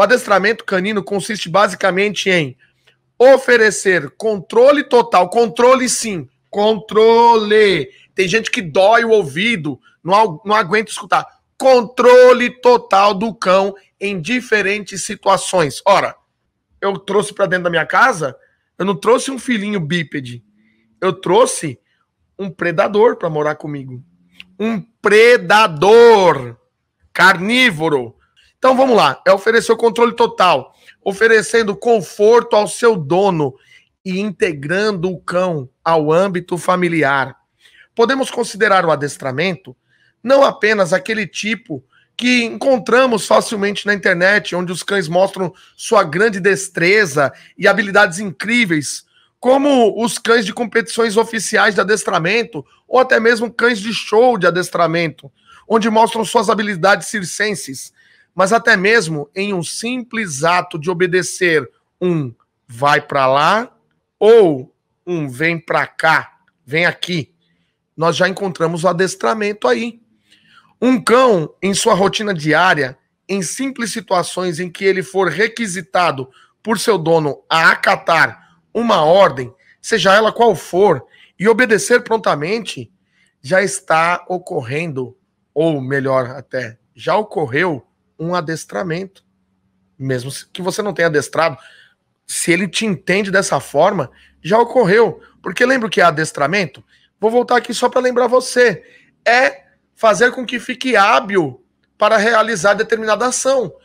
O adestramento canino consiste basicamente em oferecer controle total, controle sim, controle. Tem gente que dói o ouvido, não, não aguenta escutar. Controle total do cão em diferentes situações. Ora, eu trouxe para dentro da minha casa, eu não trouxe um filhinho bípede. Eu trouxe um predador para morar comigo. Um predador carnívoro então vamos lá, é oferecer o controle total, oferecendo conforto ao seu dono e integrando o cão ao âmbito familiar. Podemos considerar o adestramento não apenas aquele tipo que encontramos facilmente na internet, onde os cães mostram sua grande destreza e habilidades incríveis, como os cães de competições oficiais de adestramento ou até mesmo cães de show de adestramento, onde mostram suas habilidades circenses mas até mesmo em um simples ato de obedecer um vai para lá ou um vem para cá, vem aqui. Nós já encontramos o adestramento aí. Um cão em sua rotina diária, em simples situações em que ele for requisitado por seu dono a acatar uma ordem, seja ela qual for, e obedecer prontamente, já está ocorrendo, ou melhor até, já ocorreu um adestramento. Mesmo que você não tenha adestrado, se ele te entende dessa forma, já ocorreu. Porque lembra que é adestramento? Vou voltar aqui só para lembrar você. É fazer com que fique hábil para realizar determinada ação.